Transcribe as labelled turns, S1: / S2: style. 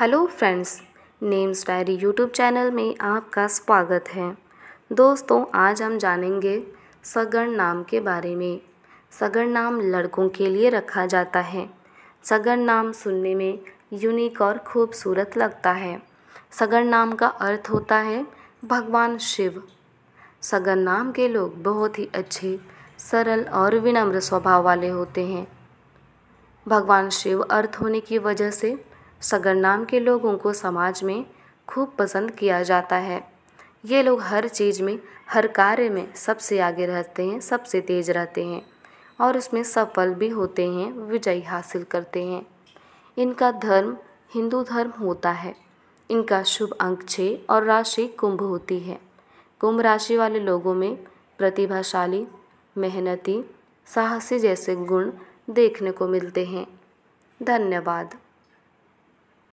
S1: hello friends names diary YouTube channel में आपका स्वागत है दोस्तों आज हम जानेंगे सगण नाम के बारे में सगण नाम लड़कों के लिए रखा जाता है सगण नाम सुनने में यूनिक और खूबसूरत लगता है सगण नाम का अर्थ होता है भगवान शिव सगन नाम के लोग बहुत ही अच्छे सरल और विनम्र स्वभाव वाले होते हैं भगवान शिव अर्थ होने की वजह से सगर नाम के लोगों को समाज में खूब पसंद किया जाता है ये लोग हर चीज़ में हर कार्य में सबसे आगे रहते हैं सबसे तेज़ रहते हैं और उसमें सफल भी होते हैं विजय हासिल करते हैं इनका धर्म हिंदू धर्म होता है इनका शुभ अंक छः और राशि कुंभ होती है कुंभ राशि वाले लोगों में प्रतिभाशाली मेहनती साहसी जैसे गुण देखने को मिलते हैं धन्यवाद